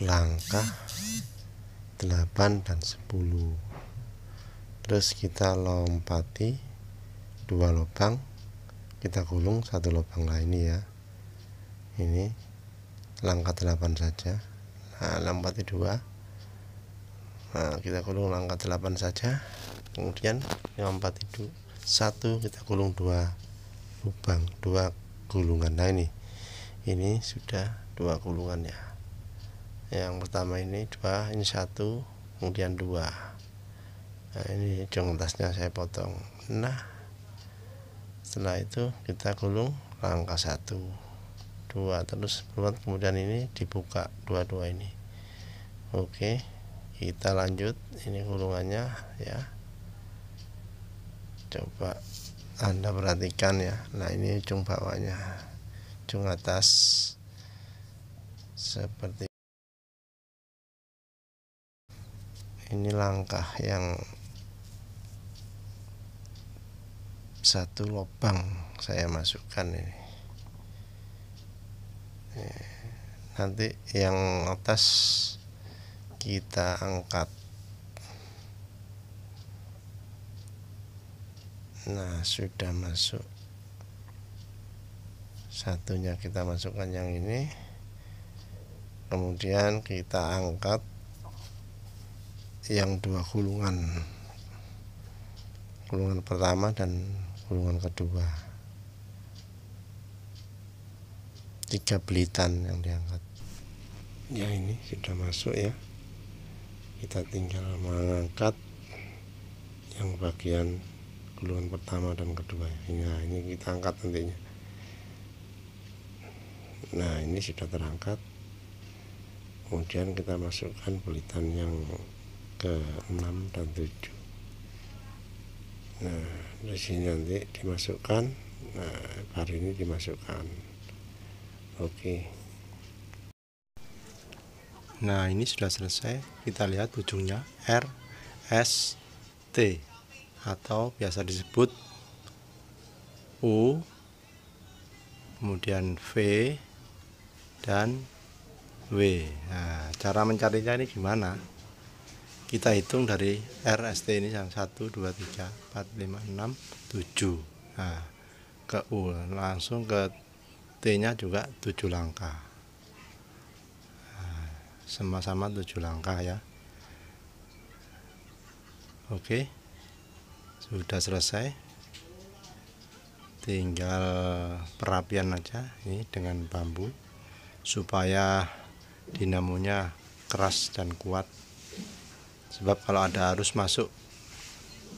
langkah 8 dan 10 terus kita lompati dua lubang kita gulung satu lubang lainnya. ini ya ini langkah 8 saja nah lompati dua nah kita gulung langkah 8 saja kemudian 54 itu satu kita gulung dua lubang dua gulungan nah ini ini sudah dua gulungan ya yang pertama ini dua ini satu kemudian dua nah ini ujung atasnya saya potong nah setelah itu kita gulung langkah satu dua terus buat kemudian ini dibuka dua-dua ini oke kita lanjut ini gulungannya ya coba anda perhatikan ya nah ini ujung bawahnya ujung atas seperti ini langkah yang satu lubang saya masukkan ini nanti yang atas kita angkat Nah sudah masuk Satunya kita masukkan yang ini Kemudian kita angkat Yang dua gulungan Gulungan pertama dan gulungan kedua Tiga belitan yang diangkat Ya ini sudah masuk ya Kita tinggal mengangkat Yang bagian Keluhan pertama dan kedua ya ini kita angkat nantinya nah ini sudah terangkat kemudian kita masukkan belitan yang ke 6 dan 7 nah dari sini nanti dimasukkan nah bar ini dimasukkan oke Nah ini sudah selesai kita lihat ujungnya R S T atau biasa disebut U kemudian V dan W nah, cara mencarinya ini gimana kita hitung dari RST ini yang 1 2 3 4 5 6 7 nah, ke U langsung ke T nya juga 7 langkah nah, sama-sama nah, 7 langkah ya oke okay sudah selesai tinggal perapian aja ini dengan bambu supaya dinamonya keras dan kuat sebab kalau ada arus masuk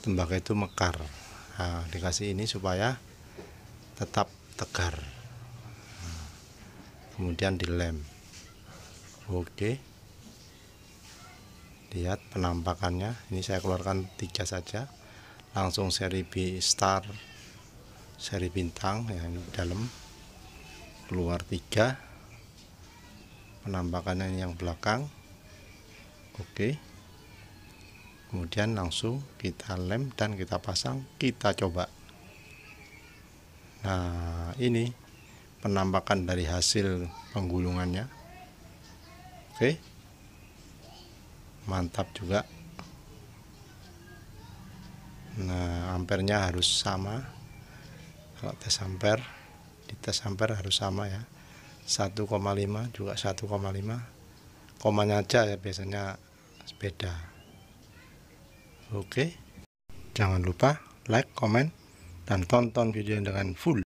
tembaga itu mekar nah, dikasih ini supaya tetap tegar nah, kemudian dilem oke lihat penampakannya ini saya keluarkan tiga saja langsung seri B star seri bintang yang dalam keluar tiga penampakannya yang belakang oke kemudian langsung kita lem dan kita pasang kita coba nah ini penampakan dari hasil penggulungannya oke mantap juga Nah, ampernya harus sama. Kalau tes amper, di tes amper harus sama ya. 1,5 juga 1,5. Komanya aja ya biasanya sepeda Oke. Jangan lupa like, comment, dan tonton video dengan full.